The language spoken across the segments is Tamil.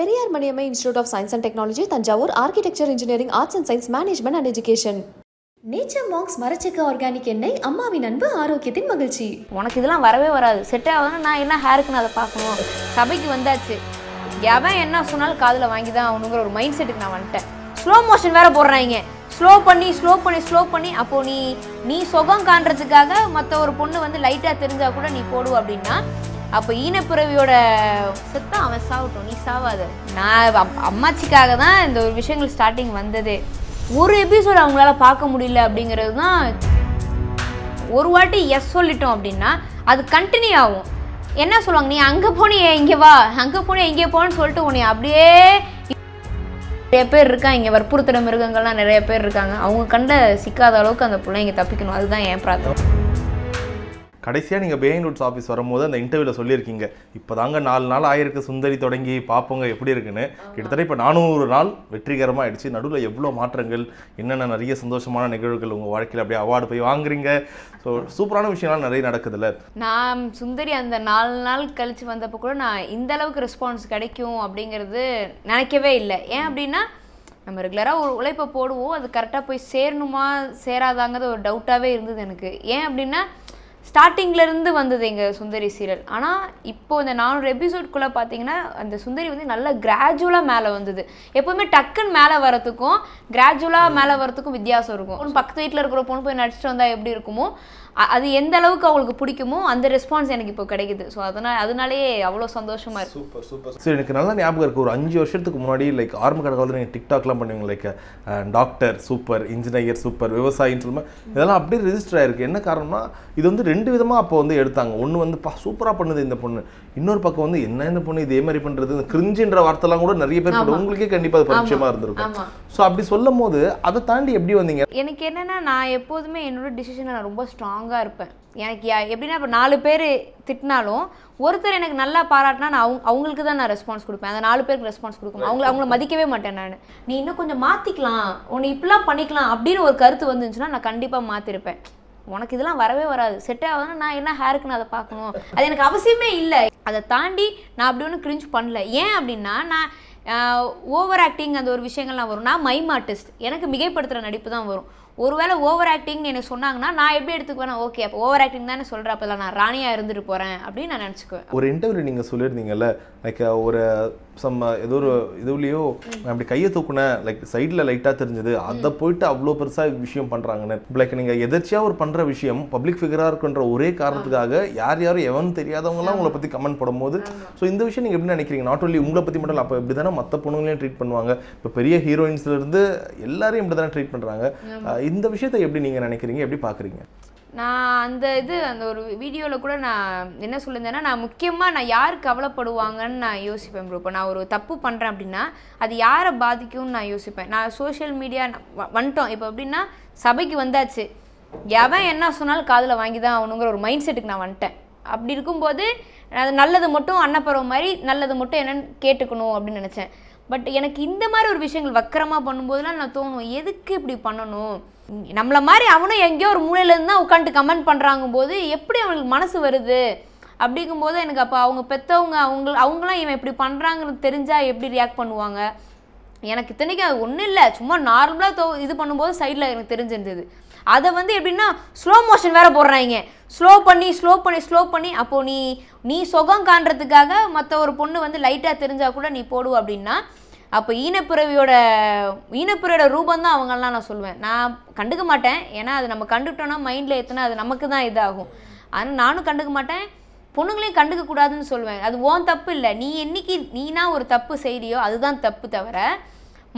Periyar Maniammai institute of science and technology Thanjavur architecture engineering arts and science management and education nature marks மரச்சக்க ஆர்கானிக் எண்ணெய் அம்மாவின் அன்பு ஆரோக்கியத்தின் மகிழ்ச்சி உனக்கு இதெல்லாம் வரவே வராது செட் ஆகணும் நான் என்ன நான் அதை பார்க்கணும் சபைக்கு வந்தாச்சு எவன் என்ன சொன்னாலும் காதில் வாங்கி தான் அவனுங்கிற ஒரு மைண்ட் செட்டுக்கு நான் வந்துட்டேன் ஸ்லோ மோஷன் வேற போடுறாங்க ஸ்லோ பண்ணி ஸ்லோ பண்ணி ஸ்லோ பண்ணி அப்போ நீ நீ சுகம் காண்றதுக்காக மற்ற ஒரு பொண்ணு வந்து லைட்டாக தெரிஞ்சால் கூட நீ போடுவோம் அப்படின்னா அப்போ ஈனப்பிறவியோட செத்தான் அவன் சாகட்டும் நீ சாவாது நான் அம்மாச்சிக்காக தான் இந்த ஒரு விஷயங்கள் ஸ்டார்டிங் வந்தது ஒரு எபிசோட் அவங்களால பார்க்க முடியல அப்படிங்கிறது தான் ஒரு வாட்டி எஸ் சொல்லிட்டோம் அப்படின்னா அது கண்டினியூ ஆகும் என்ன சொல்லுவாங்க நீ அங்கே போனியே இங்கே வா அங்கே போனியே இங்கே போன்னு சொல்லிட்டு உன்னை அப்படியே நிறைய பேர் இருக்கா இங்கே வற்புறுத்திட மிருகங்கள்லாம் நிறைய பேர் இருக்காங்க அவங்க கண்ட சிக்காத அளவுக்கு அந்த பிள்ளைங்க தப்பிக்கணும் அதுதான் என் பிரார்த்தனை கடைசியாக நீங்கள் பேயின் ரூட்ஸ் ஆஃபீஸ் வரும்போது அந்த இன்டர்வியூவில் சொல்லியிருக்கீங்க இப்போ தாங்க நாலு நாள் ஆயிருக்கு சுந்தரி தொடங்கி பார்ப்போங்க எப்படி இருக்குன்னு கிட்டத்தட்ட இப்போ நானூறு நாள் வெற்றிகரமாக ஆயிடுச்சு நடுவில் எவ்வளோ மாற்றங்கள் என்னென்ன நிறைய சந்தோஷமான நிகழ்வுகள் உங்கள் வாழ்க்கையில் அப்படியே அவார்டு போய் வாங்குறீங்க ஸோ சூப்பரான விஷயம்லாம் நிறைய நடக்குதுல்ல நான் சுந்தரி அந்த நாலு நாள் கழித்து வந்தப்போ கூட நான் இந்த அளவுக்கு ரெஸ்பான்ஸ் கிடைக்கும் அப்படிங்கிறது நினைக்கவே இல்லை ஏன் அப்படின்னா நம்ம ரெகுலராக ஒரு உழைப்பை போடுவோம் அது கரெக்டாக போய் சேரணுமா சேராதாங்கிறது ஒரு டவுட்டாகவே இருந்தது எனக்கு ஏன் அப்படின்னா ஸ்டார்டிங்லேருந்து வந்தது எங்கள் சுந்தரி சீரியல் ஆனால் இப்போது இந்த நானூறு எபிசோட்குள்ளே பார்த்தீங்கன்னா அந்த சுந்தரி வந்து நல்லா கிராஜுவலாக மேலே வந்தது எப்போவுமே டக்குன்னு மேலே வரத்துக்கும் கிராஜுவலாக மேலே வரத்துக்கும் வித்தியாசம் இருக்கும் ஒன்று பக்கத்து வீட்டில் இருக்கிற பொண்ணு போய் நடிச்சிட்டு வந்தால் எப்படி இருக்குமோ அது எந்த அளவுக்கு அவங்களுக்கு பிடிக்குமோ அந்த ரெஸ்பான்ஸ் எனக்கு இப்போ கிடைக்குது ஸோ அதனால் அதனாலேயே அவ்வளோ சந்தோஷமாக இருக்குது சூப்பர் சூப்பர் சார் எனக்கு நல்லா ஞாபகம் இருக்குது ஒரு அஞ்சு வருஷத்துக்கு முன்னாடி லைக் ஆரம்ப கடற்காலத்தில் நீங்கள் டிக்டாக்லாம் பண்ணுவீங்க like doctor super engineer super விவசாயின்னு சொல்லுமா இதெல்லாம் அப்படியே ரிஜிஸ்டர் ஆயிருக்கு என்ன காரணம்னா இது வந்து ரெண்டு விதமாக அப்போ வந்து எடுத்தாங்க ஒன்று வந்து பா சூப்பராக பண்ணுது இந்த பொண்ணு இன்னொரு பக்கம் வந்து என்ன இந்த பொண்ணு இதே மாதிரி பண்ணுறது இந்த கிரிஞ்சின்ற வார்த்தைலாம் கூட நிறைய பேர் உங்களுக்கே கண்டிப்பாக அது பரிச்சயமாக இருந்திருக்கும் ஸோ அப்படி சொல்லும் போது அதை தாண்டி எப்படி வந்தீங்க எனக்கு என்னென்னா நான் எப்போதுமே என்னோட டிசிஷனை நான் ரொம்ப ஸ்ட்ராங்காக இருப்பேன் எனக்கு எப்படின்னா இப்போ நாலு பேர் திட்டினாலும் ஒருத்தர் எனக்கு நல்லா பாராட்டினா நான் அவங்க அவங்களுக்கு தான் நான் ரெஸ்பான்ஸ் கொடுப்பேன் அந்த நாலு பேருக்கு ரெஸ்பான்ஸ் கொடுக்கணும் அவங்கள அவங்கள மதிக்கவே மாட்டேன் நான் நீ இன்னும் கொஞ்சம் மாற்றிக்கலாம் உன்னை இப்படிலாம் பண்ணிக்கலாம் அப்படின்னு ஒரு கருத்து வந்துச்சுன்னா நான் கண்டிப்பாக மாற்றிருப்பேன் உனக்கு இதெல்லாம் வரவே வராது செட் ஆகாதுன்னு நான் என்ன ஹேருக்குன்னு அதை பார்க்கணும் அது எனக்கு அவசியமே இல்லை அதை தாண்டி நான் அப்படி ஒன்றும் கிரிஞ்ச் பண்ணல ஏன் அப்படின்னா நான் ஓவர் ஆக்டிங் அந்த ஒரு விஷயங்கள்லாம் வரும் நான் மைம் ஆர்டிஸ்ட் எனக்கு மிகைப்படுத்துகிற நடிப்பு தான் வரும் ஒருவேளை ஓவர் ஆக்டிங்னு எனக்கு சொன்னாங்கன்னா நான் எப்படி எடுத்துக்குவேன் ஓகே அப்போ ஓவர் ஆக்டிங் தானே சொல்கிறேன் அப்போ நான் ராணியாக இருந்துட்டு போகிறேன் அப்படின்னு நான் நினச்சிக்குவேன் ஒரு இன்டர்வியூ நீங்கள் சொல்லியிருந்தீங்கல்ல லைக் ஒரு சம்ம uh, ஏதோ ஒரு இதுலேயோ நான் அப்படி கையை தூக்குனேன் லைக் சைடில் லைட்டாக தெரிஞ்சது அதை போயிட்டு அவ்வளோ பெருசாக விஷயம் பண்ணுறாங்கன்னு லைக் நீங்கள் எதிர்ச்சியாக ஒரு பண்ணுற விஷயம் பப்ளிக் ஃபிகராக இருக்குன்ற ஒரே காரணத்துக்காக யார் யாரும் எவன் தெரியாதவங்களாம் உங்களை பற்றி கமெண்ட் போடும்போது ஸோ இந்த விஷயம் நீங்கள் எப்படி நினைக்கிறீங்க நாட் ஓன்லி உங்களை பற்றி மட்டும் அப்போ இப்படி தானே மற்ற பொண்ணுங்களையும் ட்ரீட் பண்ணுவாங்க இப்போ பெரிய ஹீரோயின்ஸ்லேருந்து எல்லாரையும் இப்படி தானே ட்ரீட் பண்ணுறாங்க இந்த விஷயத்தை எப்படி நீங்கள் நினைக்கிறீங்க எப்படி பார்க்குறீங்க நான் அந்த இது அந்த ஒரு வீடியோவில் கூட நான் என்ன சொல்லியிருந்தேன்னா நான் முக்கியமாக நான் யார் கவலைப்படுவாங்கன்னு நான் யோசிப்பேன் ப்ரோ இப்போ நான் ஒரு தப்பு பண்ணுறேன் அப்படின்னா அது யாரை பாதிக்கும்னு நான் யோசிப்பேன் நான் சோஷியல் மீடியா வந்துட்டோம் இப்போ அப்படின்னா சபைக்கு வந்தாச்சு எவன் என்ன சொன்னாலும் காதில் வாங்கி தான் ஆகணுங்கிற ஒரு மைண்ட் செட்டுக்கு நான் வந்துட்டேன் அப்படி இருக்கும்போது அது நல்லது மட்டும் அன்னப்பறவை மாதிரி நல்லது மட்டும் என்னென்னு கேட்டுக்கணும் அப்படின்னு நினச்சேன் பட் எனக்கு இந்த மாதிரி ஒரு விஷயங்கள் வக்கரமாக பண்ணும்போதெல்லாம் நான் தோணும் எதுக்கு இப்படி பண்ணணும் நம்மளை மாதிரி அவனும் எங்கேயோ ஒரு மூலையிலேருந்து தான் உட்காந்துட்டு கமெண்ட் பண்ணுறாங்க போது எப்படி அவனுக்கு மனசு வருது அப்படிங்கும்போது எனக்கு அப்போ அவங்க பெற்றவங்க அவங்க அவங்களாம் இவன் இப்படி பண்ணுறாங்கன்னு தெரிஞ்சால் எப்படி ரியாக்ட் பண்ணுவாங்க எனக்கு இத்தனைக்கும் அது ஒன்றும் இல்லை சும்மா நார்மலாக தோ இது பண்ணும்போது சைடில் எனக்கு தெரிஞ்சிருந்தது அதை வந்து எப்படின்னா ஸ்லோ மோஷன் வேறு போடுறாங்க ஸ்லோ பண்ணி ஸ்லோ பண்ணி ஸ்லோ பண்ணி அப்போது நீ நீ சுகம் காண்றதுக்காக மற்ற ஒரு பொண்ணு வந்து லைட்டாக தெரிஞ்சால் கூட நீ போடுவோம் அப்படின்னா அப்போ ஈனப்பிறவியோட ஈனப்பிறவியோட ரூபம் தான் அவங்களாம் நான் சொல்லுவேன் நான் கண்டுக்க மாட்டேன் ஏன்னா அது நம்ம கண்டுக்கிட்டோன்னா மைண்டில் ஏற்றினா அது நமக்கு தான் இதாகும் ஆனால் நானும் கண்டுக்க மாட்டேன் பொண்ணுங்களையும் கண்டுக்க கூடாதுன்னு சொல்லுவேன் அது ஓன் தப்பு இல்லை நீ என்னைக்கு நீனா ஒரு தப்பு செய்கிறியோ அதுதான் தப்பு தவிர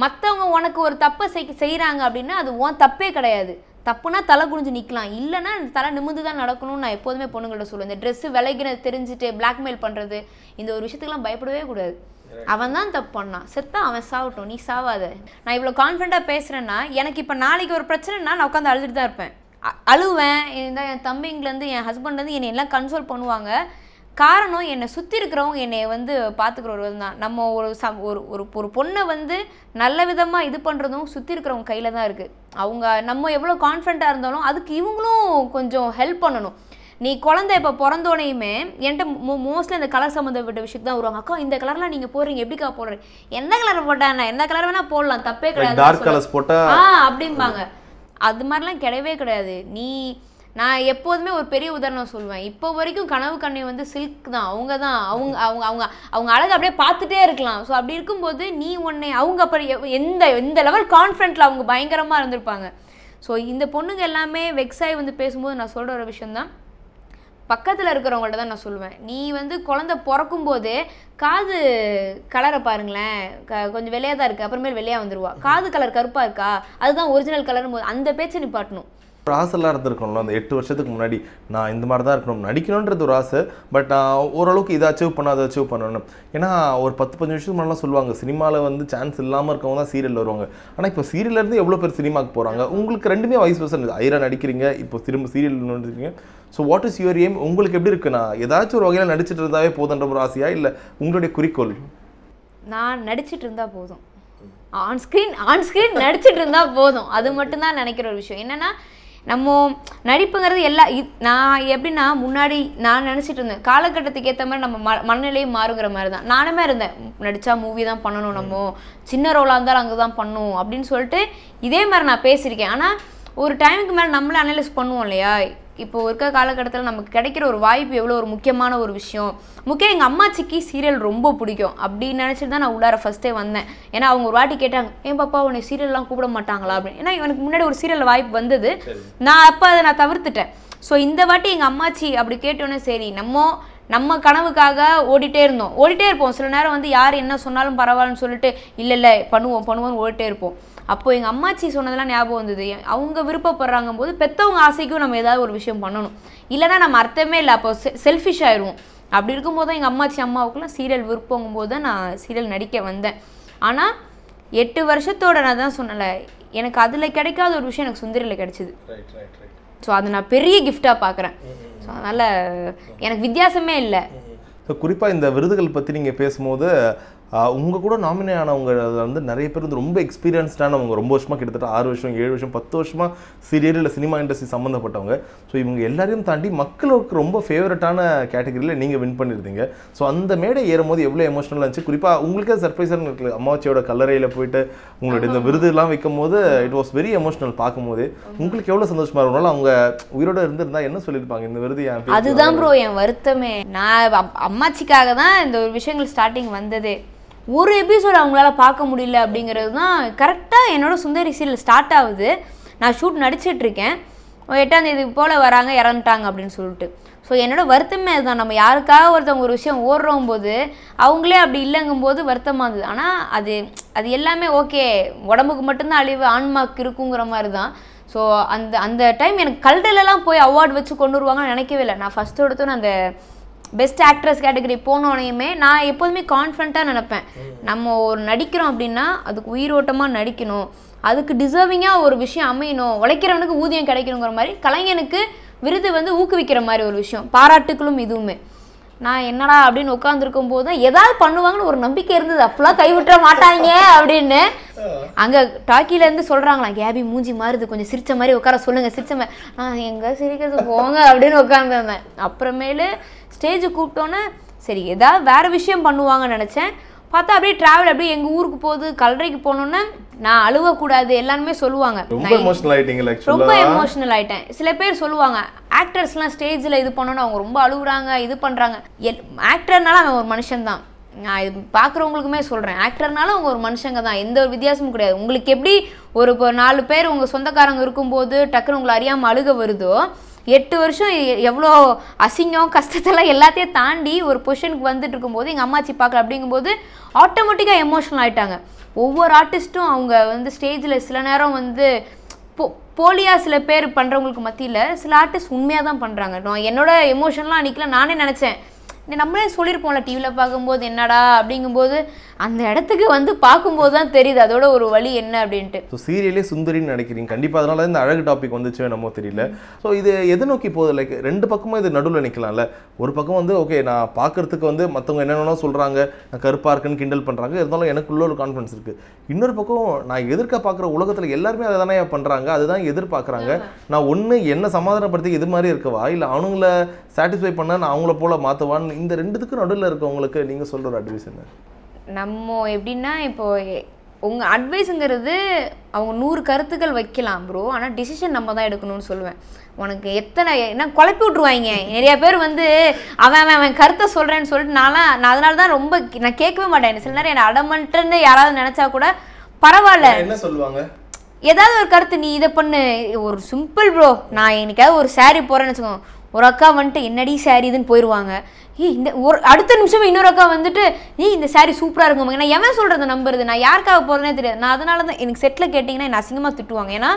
மற்றவங்க உனக்கு ஒரு தப்பை செய் செய்கிறாங்க அப்படின்னா அது ஓன் தப்பே கிடையாது தப்புனா தலை குனிஞ்சு நிற்கலாம் இல்லைனா தலை நிமிந்து தான் நடக்கணும்னு நான் எப்போதுமே பொண்ணுங்கள்ட்ட சொல்லுவேன் இந்த ட்ரெஸ்ஸு விலைக்கு தெரிஞ்சுட்டு பிளாக்மெயில் பண்ணுறது இந்த ஒரு விஷயத்துக்குலாம் பயப்படவே கூடாது அவன் தான் தப்பு பண்ணான் செத்தா அவன் சாகட்டும் நீ சாவாத நான் இவ்வளோ கான்ஃபிடண்டாக பேசுகிறேன்னா எனக்கு இப்போ நாளைக்கு ஒரு பிரச்சனைனா நான் உட்காந்து அழுதுட்டு தான் இருப்பேன் அழுவேன் இந்த என் தம்பிங்கலேருந்து என் ஹஸ்பண்ட்லேருந்து என்னை எல்லாம் கன்சோல் பண்ணுவாங்க காரணம் என்னை சுற்றி இருக்கிறவங்க என்னை வந்து பார்த்துக்கிற ஒரு தான் நம்ம ஒரு சம் ஒரு ஒரு ஒரு பொண்ணை வந்து நல்ல விதமாக இது பண்ணுறதும் சுற்றி இருக்கிறவங்க கையில் தான் இருக்குது அவங்க நம்ம எவ்வளோ கான்ஃபிடண்ட்டாக இருந்தாலும் அதுக்கு இவங்களும் கொஞ்சம் ஹெல்ப் பண்ணணும் நீ குழந்தை இப்போ பிறந்தோனையுமே என்கிட்ட மோ மோஸ்ட்லி அந்த கலர் சம்மந்தப்பட்ட விஷயத்து தான் வருவாங்க அக்கா இந்த கலர்லாம் நீங்கள் போடுறீங்க எப்படிக்கா போடுறீங்க எந்த கலர் போட்டாண்ணா எந்த கலர் வேணால் போடலாம் தப்பே கிடையாது ஆ அப்படிம்பாங்க அது மாதிரிலாம் கிடையவே கிடையாது நீ நான் எப்போதுமே ஒரு பெரிய உதாரணம் சொல்லுவேன் இப்போ வரைக்கும் கனவு கண்ணை வந்து சில்க் தான் அவங்க தான் அவங்க அவங்க அவங்க அவங்க அழகு அப்படியே பார்த்துட்டே இருக்கலாம் ஸோ அப்படி இருக்கும்போது நீ உன்னை அவங்க அப்புறம் எந்த எந்த லெவல் கான்ஃபிடென்ட்டில் அவங்க பயங்கரமாக இருந்திருப்பாங்க ஸோ இந்த பொண்ணுங்க எல்லாமே வெக்ஸாய் வந்து பேசும்போது நான் சொல்கிற ஒரு விஷயந்தான் பக்கத்தில் இருக்கிறவங்கள்ட்ட தான் நான் சொல்லுவேன் நீ வந்து குழந்த பிறக்கும் போது காது கலரை பாருங்களேன் க கொஞ்சம் வெளியாக தான் இருக்குது அப்புறமேல் வெளியாக வந்துடுவா காது கலர் கருப்பாக இருக்கா அதுதான் ஒரிஜினல் கலர்னு போது அந்த பேச்சை நிப்பாட்டணும் ஒரு ஆசைலாம் இருந்திருக்கணும்ல அந்த எட்டு வருஷத்துக்கு முன்னாடி நான் இந்த மாதிரி தான் இருக்கணும் நடிக்கணுன்றது ஒரு ஆசை பட் நான் ஓரளவுக்கு இதை அச்சீவ் பண்ண அதை அச்சீவ் பண்ணணும் ஏன்னா ஒரு பத்து பஞ்சு வருஷத்துக்கு முன்னாடிலாம் சொல்லுவாங்க சினிமாவில் வந்து சான்ஸ் இல்லாமல் இருக்கவங்க தான் சீரியல் வருவாங்க ஆனால் இப்போ சீரியல்லேருந்து எவ்வளோ பேர் சினிமாவுக்கு போகிறாங்க உங்களுக்கு ரெண்டுமே வயசு வருஷம் ஐரா நடிக்கிறீங்க இப்போ திரும்ப சீரியல் நடிக்கிறீங்க so what is your aim உங்களுக்கு எப்படி நான் ஏதாச்சும் ஒரு வகையில் நடிச்சிட்டு இருந்தாவே போதுன்ற ஒரு ஆசையா இல்லை உங்களுடைய குறிக்கோள் நான் நடிச்சிட்டு இருந்தால் போதும் ஆன் ஸ்க்ரீன் ஆன் ஸ்க்ரீன் நடிச்சிட்டு இருந்தால் போதும் அது மட்டும்தான் நினைக்கிற ஒரு விஷயம் என்னென்னா நம்ம நடிப்புங்கிறது எல்லா நான் எப்படின்னா முன்னாடி நான் நினச்சிட்டு இருந்தேன் காலகட்டத்துக்கு ஏற்ற மாதிரி நம்ம ம மனநிலையை மாறுங்கிற மாதிரி தான் நானுமே இருந்தேன் நடித்தா மூவி தான் பண்ணணும் நம்ம சின்ன ரோலாக இருந்தாலும் அங்கே தான் பண்ணும் அப்படின்னு சொல்லிட்டு இதே மாதிரி நான் பேசியிருக்கேன் ஆனால் ஒரு டைமுக்கு மேலே நம்மளே அனலைஸ் பண்ணுவோம் இல்லையா இப்போ இருக்க காலகட்டத்தில் நமக்கு கிடைக்கிற ஒரு வாய்ப்பு எவ்வளோ ஒரு முக்கியமான ஒரு விஷயம் முக்கியம் எங்கள் அம்மாச்சிக்கு சீரியல் ரொம்ப பிடிக்கும் அப்படின்னு நினச்சிட்டு தான் நான் உள்ளார ஃபஸ்ட்டே வந்தேன் ஏன்னா அவங்க ஒரு வாட்டி கேட்டாங்க ஏன் பாப்பா உன்னை சீரியல்லாம் கூப்பிட மாட்டாங்களா அப்படின்னு ஏன்னா எனக்கு முன்னாடி ஒரு சீரியல் வாய்ப்பு வந்தது நான் அப்போ அதை நான் தவிர்த்துட்டேன் ஸோ இந்த வாட்டி எங்கள் அம்மாச்சி அப்படி கேட்டோன்னே சரி நம்ம நம்ம கனவுக்காக ஓடிட்டே இருந்தோம் ஓடிட்டே இருப்போம் சில நேரம் வந்து யார் என்ன சொன்னாலும் பரவாயில்லன்னு சொல்லிட்டு இல்லை இல்லை பண்ணுவோம் பண்ணுவோம்னு ஓடிட்டே இருப்போம் அப்போது எங்கள் அம்மாச்சி சொன்னதெல்லாம் ஞாபகம் வந்தது அவங்க விருப்பப்படுறாங்க போது பெற்றவங்க ஆசைக்கும் நம்ம ஏதாவது ஒரு விஷயம் பண்ணணும் இல்லைனா நம்ம அர்த்தமே இல்லை அப்போ செ செல்ஃபிஷ் ஆயிடுவோம் அப்படி இருக்கும்போது தான் எங்கள் அம்மாச்சி அம்மாவுக்குலாம் சீரியல் விருப்பங்கும் போது தான் நான் சீரியல் நடிக்க வந்தேன் ஆனால் எட்டு வருஷத்தோட நான் தான் சொன்னலை எனக்கு அதில் கிடைக்காத ஒரு விஷயம் எனக்கு சுந்தரியில் கிடைச்சிது ஸோ அதை நான் பெரிய கிஃப்டாக பார்க்குறேன் ஸோ அதனால் எனக்கு வித்தியாசமே இல்லை குறிப்பாக இந்த விருதுகள் பற்றி நீங்கள் பேசும்போது உங்கள் கூட நாமினே ஆனவங்க வந்து நிறைய பேர் வந்து ரொம்ப எக்ஸ்பீரியன்ஸ்டானவங்க ரொம்ப வருஷமாக கிட்டத்தட்ட ஆறு வருஷம் ஏழு வருஷம் பத்து வருஷமாக சீரியல் இல்லை சினிமா இண்டஸ்ட்ரி சம்மந்தப்பட்டவங்க ஸோ இவங்க எல்லாரையும் தாண்டி மக்களுக்கு ரொம்ப ஃபேவரட்டான கேட்டகரியில் நீங்கள் வின் பண்ணியிருந்தீங்க ஸோ அந்த மேடை ஏறும்போது எவ்வளோ எமோஷனலாக இருந்துச்சு குறிப்பாக உங்களுக்கே சர்ப்ரைஸாக இருக்கு அம்மாச்சியோட கல்லறையில் போயிட்டு உங்களுடைய இந்த விருதுலாம் வைக்கும் போது இட் வாஸ் வெரி எமோஷனல் பார்க்கும்போது உங்களுக்கு எவ்வளோ சந்தோஷமாக இருந்தாலும் அவங்க உயிரோட இருந்திருந்தா என்ன சொல்லியிருப்பாங்க இந்த விருது அதுதான் ப்ரோ என் வருத்தமே நான் அம்மாச்சிக்காக தான் இந்த ஒரு விஷயங்கள் ஸ்டார்டிங் வந்ததே ஒரு எபிசோடு அவங்களால பார்க்க முடியல அப்படிங்கிறது தான் கரெக்டாக என்னோட சுந்தரி சீரியல் ஸ்டார்ட் ஆகுது நான் ஷூட் நடிச்சிட்ருக்கேன் எட்டாம் தேதி போல் வராங்க இறந்துட்டாங்க அப்படின்னு சொல்லிட்டு ஸோ என்னோடய வருத்தமே அதுதான் நம்ம யாருக்காக ஒருத்தவங்க ஒரு விஷயம் ஓடுறோம் போது அவங்களே அப்படி இல்லைங்கும் போது வருத்தமாக இருந்தது ஆனால் அது அது எல்லாமே ஓகே உடம்புக்கு மட்டும்தான் அழிவு ஆன்மாக்கு இருக்குங்கிற மாதிரி தான் ஸோ அந்த அந்த டைம் எனக்கு கல்டலெல்லாம் போய் அவார்டு வச்சு கொண்டு வருவாங்கன்னு நினைக்கவே இல்லை நான் ஃபஸ்ட்டு ஒருத்தர் அந்த பெஸ்ட் ஆக்ட்ரஸ் கேட்டகரி போனோடனையுமே நான் எப்போதுமே கான்ஃபிடண்ட்டாக நினப்பேன் நம்ம ஒரு நடிக்கிறோம் அப்படின்னா அதுக்கு உயிரோட்டமாக நடிக்கணும் அதுக்கு டிசர்விங்காக ஒரு விஷயம் அமையணும் உழைக்கிறவனுக்கு ஊதியம் கிடைக்கணுங்கிற மாதிரி கலைஞனுக்கு விருது வந்து ஊக்குவிக்கிற மாதிரி ஒரு விஷயம் பாராட்டுக்களும் இதுவுமே நான் என்னடா அப்படின்னு உட்காந்துருக்கும் போது தான் ஏதாவது பண்ணுவாங்கன்னு ஒரு நம்பிக்கை இருந்தது அப்பெல்லாம் கைவிட்ட மாட்டாங்க அப்படின்னு அங்கே டாக்கிலேருந்து சொல்கிறாங்களா கேபி மூஞ்சி மாறுது கொஞ்சம் சிரித்த மாதிரி உட்கார சொல்லுங்கள் சிரித்த மாதிரி நான் எங்கே சிரிக்கிறது போங்க அப்படின்னு உட்காந்துருந்தேன் அப்புறமேலு ஸ்டேஜை கூப்பிட்டோன்னே சரி ஏதாவது வேறு விஷயம் பண்ணுவாங்கன்னு நினச்சேன் பார்த்தா அப்படியே ட்ராவல் அப்படியே எங்கள் ஊருக்கு போகுது கல்லறைக்கு போனோன்னே நான் அழுவக்கூடாது எல்லாருமே சொல்லுவாங்க ரொம்ப எமோஷனல் ஆகிட்டேன் சில பேர் சொல்லுவாங்க ஆக்டர்ஸ்லாம் ஸ்டேஜில் இது பண்ணோன்னு அவங்க ரொம்ப அழுகுறாங்க இது பண்ணுறாங்க ஆக்டர்னால அவன் ஒரு மனுஷன் தான் நான் இது பார்க்குறவங்களுக்குமே சொல்கிறேன் ஆக்டர்னால அவங்க ஒரு மனுஷங்க தான் எந்த ஒரு வித்தியாசமும் கிடையாது உங்களுக்கு எப்படி ஒரு நாலு பேர் உங்கள் சொந்தக்காரங்க இருக்கும்போது டக்குன்னு உங்களை அறியாமல் அழுக வருதோ எட்டு வருஷம் எவ்வளோ அசிங்கம் கஷ்டத்தெல்லாம் எல்லாத்தையும் தாண்டி ஒரு பொசிஷனுக்கு வந்துட்டு இருக்கும்போது எங்கள் அம்மாச்சி பார்க்கல அப்படிங்கும்போது ஆட்டோமேட்டிக்காக எமோஷனல் ஆகிட்டாங்க ஒவ்வொரு ஆர்டிஸ்ட்டும் அவங்க வந்து ஸ்டேஜில் சில நேரம் வந்து போ போலியாக சில பேர் பண்ணுறவங்களுக்கு மத்தியில் சில ஆர்டிஸ்ட் உண்மையாக தான் பண்ணுறாங்க நான் என்னோட எமோஷன்லாம் அன்றைக்கில நானே நினச்சேன் நம்மளே சொல்லியிருப்போம்ல டிவியில் பார்க்கும்போது என்னடா அப்படிங்கும்போது அந்த இடத்துக்கு வந்து பார்க்கும்போது தான் தெரியுது அதோட ஒரு வழி என்ன அப்படின்ட்டு ஸோ சீரியலே சுந்தரின்னு நினைக்கிறீங்க கண்டிப்பாக அதனால இந்த அழகு டாபிக் வந்துச்சு என்னமோ தெரியல ஸோ இது எதை நோக்கி போகுது லைக் ரெண்டு பக்கமும் இது நடுவில் நிற்கலாம்ல ஒரு பக்கம் வந்து ஓகே நான் பார்க்குறதுக்கு வந்து மற்றவங்க என்னென்னா சொல்கிறாங்க நான் கருப்பாக இருக்குன்னு கிண்டல் பண்ணுறாங்க இருந்தாலும் எனக்குள்ள ஒரு கான்ஃபிடன்ஸ் இருக்குது இன்னொரு பக்கம் நான் எதிர்க்க பார்க்குற உலகத்தில் எல்லாருமே அதை தானே பண்ணுறாங்க அதுதான் எதிர்பார்க்குறாங்க நான் ஒன்று என்ன சமாதானப்படுத்தி இது மாதிரி இருக்கவா இல்லை அவனுங்கள சாட்டிஸ்ஃபை பண்ண நான் அவங்கள போல் மாற்றுவான்னு இந்த ரெண்டுத்துக்கும் நடுவில் இருக்கவங்களுக்கு நீங்கள் சொல்கிற அட்வைஸ் என்ன நம்ம எப்படின்னா இப்போ உங்கள் அட்வைஸுங்கிறது அவங்க நூறு கருத்துக்கள் வைக்கலாம் ப்ரோ ஆனால் டிசிஷன் நம்ம தான் எடுக்கணும்னு சொல்லுவேன் உனக்கு எத்தனை என்ன குழப்பி விட்ருவாங்க நிறையா பேர் வந்து அவன் அவன் அவன் கருத்தை சொல்கிறேன்னு சொல்லிட்டு நான்லாம் நான் அதனால தான் ரொம்ப நான் கேட்கவே மாட்டேன் சில நேரம் என்னை அடமன்ட்டுன்னு யாராவது நினச்சா கூட பரவாயில்ல என்ன சொல்லுவாங்க ஏதாவது ஒரு கருத்து நீ இதை பண்ணு ஒரு சிம்பிள் ப்ரோ நான் எனக்காவது ஒரு சாரி போகிறேன்னு வச்சுக்கோங்க ஒரு அக்கா வந்துட்டு என்னடி சாரி இதுன்னு போயிடுவாங்க ஏ இந்த ஒரு அடுத்த நிமிஷமே இன்னொரு அக்கா வந்துட்டு நீ இந்த சாரி சூப்பராக இருக்கும் நான் எவன் சொல்கிறத நம்புறது நான் யாருக்காக போகிறேனே தெரியாது நான் அதனால தான் எனக்கு செட்டில் கேட்டிங்கன்னா என்ன அசிங்கமாக திட்டுவாங்க ஏன்னா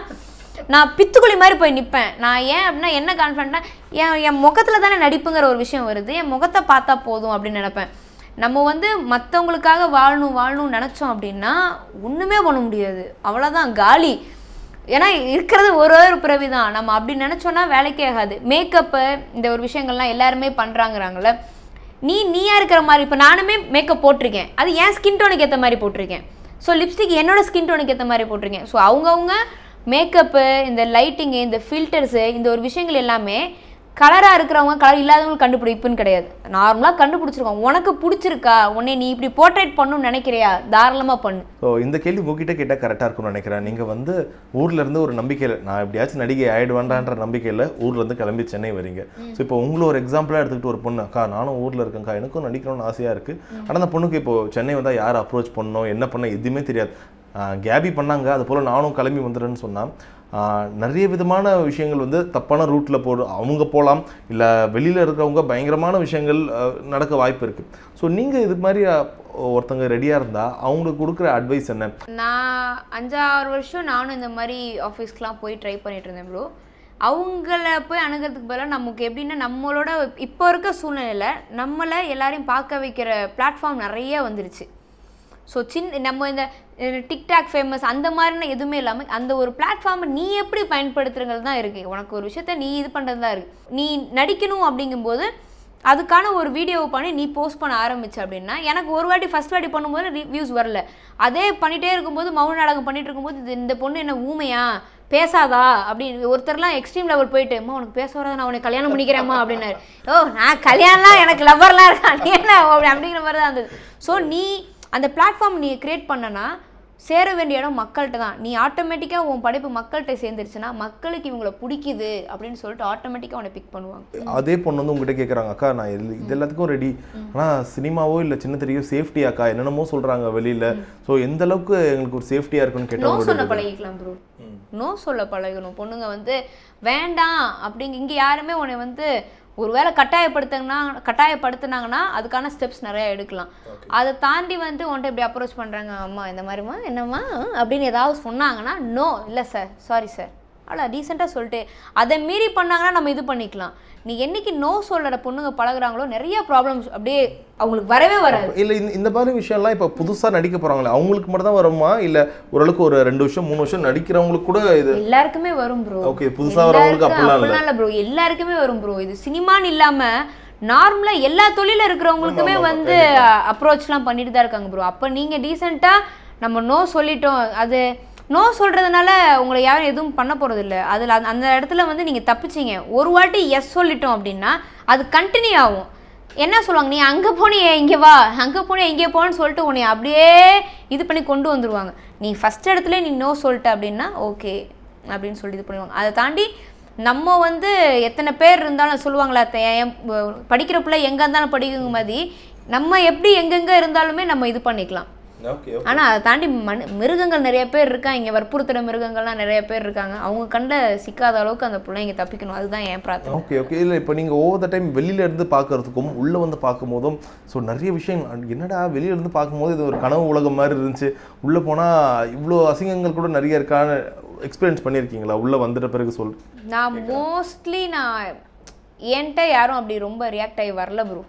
நான் பித்துக்குழி மாதிரி போய் நிற்பேன் நான் ஏன் அப்படின்னா என்ன கான்ஃபிடண்ட்டாக என் என் முகத்தில் தானே நடிப்புங்கிற ஒரு விஷயம் வருது என் முகத்தை பார்த்தா போதும் அப்படின்னு நினப்பேன் நம்ம வந்து மற்றவங்களுக்காக வாழணும் வாழணும்னு நினச்சோம் அப்படின்னா ஒன்றுமே பண்ண முடியாது அவ்வளோதான் காலி ஏன்னா இருக்கிறது ஒரு ஒரு பிறவி தான் நம்ம அப்படி நினச்சோன்னா வேலைக்கே ஆகாது மேக்கப்பு இந்த ஒரு விஷயங்கள்லாம் எல்லாருமே பண்ணுறாங்கிறாங்கள நீ நீயாக இருக்கிற மாதிரி இப்போ நானுமே மேக்கப் போட்டிருக்கேன் அது ஏன் ஸ்கின் டோனுக்கு ஏற்ற மாதிரி போட்டிருக்கேன் ஸோ லிப்ஸ்டிக் என்னோடய ஸ்கின் டோனுக்கு ஏற்ற மாதிரி போட்டிருக்கேன் ஸோ அவங்கவுங்க மேக்கப்பு இந்த லைட்டிங்கு இந்த ஃபில்டர்ஸு இந்த ஒரு விஷயங்கள் எல்லாமே கலராக இருக்கிறவங்க கலர் இல்லாதவங்களுக்கு கண்டுபிடிப்புன்னு கிடையாது நார்மலாக கண்டுபிடிச்சிருக்கோம் உனக்கு பிடிச்சிருக்கா உன்னே நீ இப்படி போர்ட்ரேட் பண்ணணும்னு நினைக்கிறியா தாராளமாக பண்ணு ஸோ இந்த கேள்வி உங்ககிட்ட கேட்டால் கரெக்டாக இருக்கும்னு நினைக்கிறேன் நீங்கள் வந்து ஊரில் இருந்து ஒரு நம்பிக்கையில் நான் எப்படியாச்சும் நடிகை ஆயிடுவான்டான்ற நம்பிக்கையில் ஊர்லேருந்து கிளம்பி சென்னை வரீங்க ஸோ இப்போ உங்களை ஒரு எக்ஸாம்பிளாக எடுத்துக்கிட்டு ஒரு பொண்ணு அக்கா நானும் ஊரில் இருக்கேன்க்கா எனக்கும் நடிக்கணும்னு ஆசையாக இருக்குது ஆனால் அந்த பொண்ணுக்கு இப்போ சென்னை வந்தால் யார் அப்ரோச் பண்ணணும் என்ன பண்ண எதுவுமே தெரியாது கேபி பண்ணாங்க அது போல் நானும் கிளம்பி வந்துடுறேன்னு சொன்னால் நிறைய விதமான விஷயங்கள் வந்து தப்பான ரூட்டில் போ அவங்க போகலாம் இல்லை வெளியில் இருக்கிறவங்க பயங்கரமான விஷயங்கள் நடக்க வாய்ப்பு இருக்குது ஸோ நீங்கள் இது மாதிரி ஒருத்தங்க ரெடியாக இருந்தால் அவங்களுக்கு கொடுக்குற அட்வைஸ் என்ன நான் அஞ்சாறு வருஷம் நானும் இந்த மாதிரி ஆஃபீஸ்க்கெலாம் போய் ட்ரை பண்ணிட்டு இருந்தேன் ப்ரோ அவங்கள போய் அணுகிறதுக்கு பதிலாக நமக்கு எப்படின்னா நம்மளோட இப்போ இருக்க சூழ்நிலையில் நம்மளை எல்லாரையும் பார்க்க வைக்கிற பிளாட்ஃபார்ம் நிறைய வந்துருச்சு ஸோ சின்ன நம்ம இந்த டிக்டாக் ஃபேமஸ் அந்த மாதிரின எதுவுமே இல்லாமல் அந்த ஒரு பிளாட்ஃபார்மை நீ எப்படி பயன்படுத்துறங்கிறது தான் இருக்குது உனக்கு ஒரு விஷயத்த நீ இது பண்ணுறது தான் இருக்குது நீ நடிக்கணும் அப்படிங்கும்போது அதுக்கான ஒரு வீடியோவை பண்ணி நீ போஸ்ட் பண்ண ஆரம்பிச்சு அப்படின்னா எனக்கு ஒரு வாட்டி ஃபஸ்ட் வாட்டி பண்ணும்போது வியூஸ் வரல அதே பண்ணிகிட்டே இருக்கும்போது மௌன நாடகம் பண்ணிகிட்டு இருக்கும்போது இது இந்த பொண்ணு என்ன ஊமையா பேசாதா அப்படின்னு ஒருத்தர்லாம் எக்ஸ்ட்ரீம் லெவல் போயிட்டு அம்மா உனக்கு பேச வராது நான் உனக்கு கல்யாணம் பண்ணிக்கிறேம்மா அப்படின்னாரு ஓ நான் கல்யாணம்லாம் எனக்கு லவ்வர்லாம் இருக்கேன் என்ன அப்படி அப்படிங்கிற மாதிரி தான் இருந்தது ஸோ நீ அந்த பிளாட்ஃபார்ம் நீ க்ரியேட் பண்ணனா சேர வேண்டிய இடம் மக்கள்கிட்ட தான் நீ ஆட்டோமேட்டிக்காக உன் படைப்பு மக்கள்கிட்ட சேர்ந்துருச்சுன்னா மக்களுக்கு இவங்கள பிடிக்குது அப்படின்னு சொல்லிட்டு ஆட்டோமேட்டிக்காக அவனை பிக் பண்ணுவாங்க அதே பொண்ணு வந்து உங்ககிட்ட கேட்குறாங்க அக்கா நான் இது இது எல்லாத்துக்கும் ரெடி ஆனால் சினிமாவோ இல்லை சின்ன தெரியோ சேஃப்டி அக்கா என்னென்னமோ சொல்கிறாங்க வெளியில் ஸோ எந்த அளவுக்கு எங்களுக்கு ஒரு சேஃப்டியாக இருக்குன்னு கேட்டால் சொல்ல பழகிக்கலாம் ப்ரோ நோ சொல்ல பழகணும் பொண்ணுங்க வந்து வேண்டாம் அப்படிங்க இங்கே யாருமே உன்னை வந்து ஒருவேளை கட்டாயப்படுத்தங்கன்னா கட்டாயப்படுத்தினாங்கன்னா அதுக்கான ஸ்டெப்ஸ் நிறையா எடுக்கலாம் அதை தாண்டி வந்து உன்ட்ட இப்படி அப்ரோச் பண்ணுறாங்க அம்மா இந்த மாதிரிம்மா என்னம்மா அப்படின்னு ஏதாவது சொன்னாங்கன்னா நோ இல்லை சார் சாரி சார் அவ்வளோ ரீசெண்டாக சொல்லிட்டு அதை மீறி பண்ணாங்கன்னா நம்ம இது பண்ணிக்கலாம் நீ என்னைக்கு நோ சொல்கிற பொண்ணுங்க பழகுறாங்களோ நிறைய ப்ராப்ளம்ஸ் அப்படியே அவங்களுக்கு வரவே வராது இல்லை இந்த மாதிரி விஷயம்லாம் இப்போ புதுசாக நடிக்க போகிறாங்களே அவங்களுக்கு மட்டும் தான் வருமா இல்லை ஓரளவுக்கு ஒரு ரெண்டு வருஷம் மூணு வருஷம் நடிக்கிறவங்களுக்கு கூட இது எல்லாருக்குமே வரும் ப்ரோ ஓகே புதுசாக வரவங்களுக்கு அப்படிலாம் இல்லை ப்ரோ எல்லாருக்குமே வரும் ப்ரோ இது சினிமான்னு இல்லாமல் நார்மலாக எல்லா தொழிலில் இருக்கிறவங்களுக்குமே வந்து அப்ரோச்லாம் பண்ணிட்டு தான் இருக்காங்க ப்ரோ அப்போ நீங்கள் டீசெண்டாக நம்ம நோ சொல்லிட்டோம் அது நோ சொல்கிறதுனால உங்களை யாரும் எதுவும் பண்ண போகிறது இல்லை அதில் அந்த அந்த இடத்துல வந்து நீங்கள் தப்பிச்சிங்க ஒரு வாட்டி எஸ் சொல்லிட்டோம் அப்படின்னா அது கண்டினியூ ஆகும் என்ன சொல்லுவாங்க நீ அங்கே போனியே இங்கே வா அங்கே போனே இங்கே போன்னு சொல்லிட்டு உன்னை அப்படியே இது பண்ணி கொண்டு வந்துடுவாங்க நீ ஃபஸ்ட் இடத்துல நீ நோ சொல்லிட்ட அப்படின்னா ஓகே அப்படின்னு சொல்லி இது பண்ணுவாங்க அதை தாண்டி நம்ம வந்து எத்தனை பேர் இருந்தாலும் சொல்லுவாங்களா படிக்கிற பிள்ளை எங்கே இருந்தாலும் படிக்குங்க மாதிரி நம்ம எப்படி எங்கெங்கே இருந்தாலுமே நம்ம இது பண்ணிக்கலாம் ஆனால் அதை தாண்டி மனு மிருகங்கள் நிறைய பேர் இருக்காங்க இங்கே வற்புறுத்துற மிருகங்கள்லாம் நிறைய பேர் இருக்காங்க அவங்க கண்ட சிக்காத அளவுக்கு அந்த பிள்ளைங்க தப்பிக்கணும் அதுதான் ஏன் பிரார்த்தனை ஓகே ஓகே இல்லை இப்போ நீங்கள் ஓவர் த டைம் இருந்து பார்க்கறதுக்கும் உள்ளே வந்து பார்க்கும்போதும் ஸோ நிறைய விஷயம் என்னடா வெளியில இருந்து பார்க்கும்போது இது ஒரு கனவு உலகம் மாதிரி இருந்துச்சு உள்ளே போனால் இவ்வளோ அசிங்கங்கள் கூட நிறைய இருக்கான்னு எக்ஸ்பீரியன்ஸ் பண்ணியிருக்கீங்களா உள்ளே வந்துட்ட பிறகு சொல் நான் மோஸ்ட்லி நான் என்கிட்ட யாரும் அப்படி ரொம்ப ரியாக்ட் ஆகி வரல ப்ரோ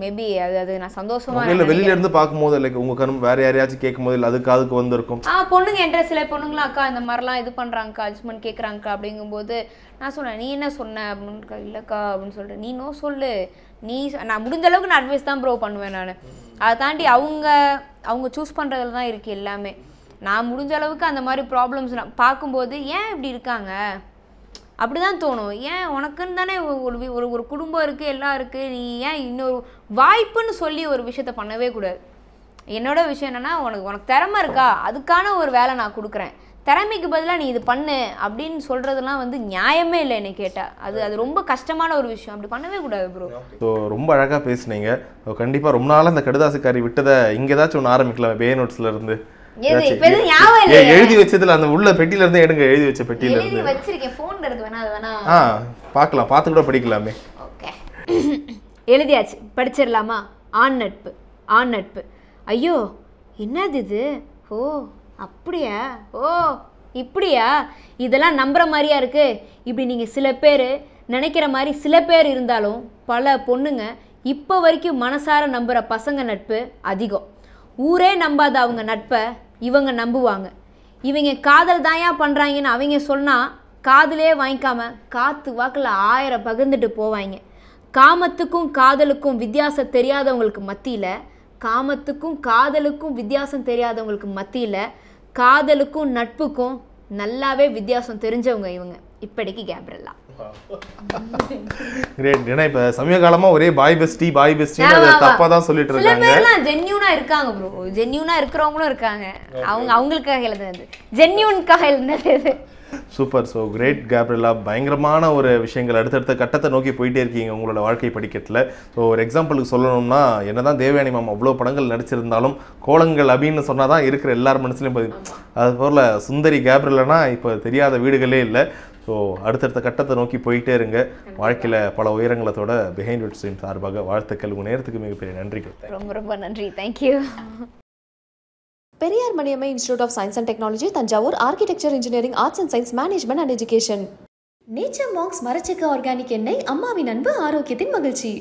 மேபி அது அது நான் சந்தோஷமா இல்ல வெளியில இருந்து பாக்கும்போது லைக் உங்க கண் வேற யாரையாச்சும் கேட்கும்போது அது காதுக்கு வந்திருக்கும் ஆ பொண்ணுங்க என்ற சில அக்கா இந்த மாதிரிலாம் இது பண்றாங்கக்கா அல்ஜ்மெண்ட் கேட்குறாங்கக்கா அப்படிங்கும்போது நான் சொன்னேன் நீ என்ன சொன்ன அப்படின்னு இல்லைக்கா அப்படின்னு சொல்லிட்டு நீ நோ சொல்லு நீ நான் முடிஞ்ச அளவுக்கு நான் அட்வைஸ் தான் ப்ரோ பண்ணுவேன் நான் அதை தாண்டி அவங்க அவங்க சூஸ் பண்ணுறதுல தான் இருக்குது எல்லாமே நான் முடிஞ்ச அளவுக்கு அந்த மாதிரி ப்ராப்ளம்ஸ் நான் பார்க்கும்போது ஏன் இப்படி இருக்காங்க அப்படி தான் தோணும் ஏன் உனக்குன்னு தானே ஒரு ஒரு ஒரு குடும்பம் இருக்குது எல்லாம் இருக்குது நீ ஏன் இன்னொரு வாய்ப்புன்னு சொல்லி ஒரு விஷயத்த பண்ணவே கூடாது என்னோட விஷயம் என்னென்னா உனக்கு உனக்கு திறமை இருக்கா அதுக்கான ஒரு வேலை நான் கொடுக்குறேன் திறமைக்கு பதிலாக நீ இது பண்ணு அப்படின்னு சொல்கிறதுலாம் வந்து நியாயமே இல்லை என்னை கேட்டால் அது அது ரொம்ப கஷ்டமான ஒரு விஷயம் அப்படி பண்ணவே கூடாது ப்ரோ ஸோ ரொம்ப அழகாக பேசுனீங்க கண்டிப்பாக ரொம்ப நாளாக அந்த கடுதாசுக்காரி விட்டதை இங்கே ஏதாச்சும் ஒன்று ஆரம்பிக்கலாம் பே இருந்து எழுதி வச்சதுல அந்த உள்ள பெட்டில இருந்து எடுங்க எழுதி வச்ச பெட்டில இருந்து வச்சிருக்கேன் போன்ல இருக்கு அது வேணா ஆ பார்க்கலாம் பார்த்து கூட படிக்கலாமே எழுதியாச்சு படிச்சிடலாமா ஆண் நட்பு ஆண் நட்பு ஐயோ என்னது இது ஓ அப்படியா ஓ இப்படியா இதெல்லாம் நம்புற மாதிரியா இருக்கு இப்படி நீங்க சில பேர் நினைக்கிற மாதிரி சில பேர் இருந்தாலும் பல பொண்ணுங்க இப்போ வரைக்கும் மனசார நம்புகிற பசங்க நட்பு அதிகம் ஊரே நம்பாத அவங்க நட்பை இவங்க நம்புவாங்க இவங்க காதல் தாயா பண்ணுறாங்கன்னு அவங்க சொன்னால் காதலே வாங்கிக்காம காற்று வாக்கில் ஆயிரம் பகிர்ந்துட்டு போவாங்க காமத்துக்கும் காதலுக்கும் வித்தியாசம் தெரியாதவங்களுக்கு மத்தியில் காமத்துக்கும் காதலுக்கும் வித்தியாசம் தெரியாதவங்களுக்கு மத்தியில் காதலுக்கும் நட்புக்கும் நல்லாவே வித்தியாசம் தெரிஞ்சவங்க இவங்க இப்படிக்கு கேப்ரல்லா கிரேட் ஏன்னா இப்போ சமீப காலமா ஒரே பாய் பெஸ்டி பாய் பெஸ்டி அதை தப்பா தான் சொல்லிட்டு இருக்காங்க பேர்லாம் ஜென்யூனா இருக்காங்க ப்ரோ ஜென்யூனா இருக்கிறவங்களும் இருக்காங்க அவங்க அவங்களுக்காக எழுதுனது ஜென்யூனுக்காக எழுதுனது சூப்பர் ஸோ கிரேட் கேப்ரலா பயங்கரமான ஒரு விஷயங்கள் அடுத்தடுத்த கட்டத்தை நோக்கி போயிட்டே இருக்கீங்க உங்களோட வாழ்க்கை படிக்கட்டில் ஸோ ஒரு எக்ஸாம்பிளுக்கு சொல்லணும்னா என்ன தான் தேவயானி மேம் அவ்வளோ படங்கள் நடிச்சிருந்தாலும் கோலங்கள் அப்படின்னு சொன்னால் தான் இருக்கிற எல்லார் மனசுலையும் அது போல சுந்தரி கேப்ரலனா இப்போ தெரியாத வீடுகளே இல்லை ஸோ அடுத்தடுத்த கட்டத்தை நோக்கி போயிட்டே இருங்க வாழ்க்கையில் பல உயரங்களத்தோட பிஹைண்ட் விட் ஸ்ட்ரீம் சார்பாக வாழ்த்துக்கள் உங்கள் நேரத்துக்கு மிகப்பெரிய நன்றி ரொம்ப ரொம்ப நன்றி thank you Periyar Maniammai institute of science and technology Thanjavur architecture engineering arts and science management and education nature marks மரச்சக்க ஆர்கானிக் எண்ணெய் அம்மாவின் அன்பு ஆரோக்கியத்தின் மகிழ்ச்சி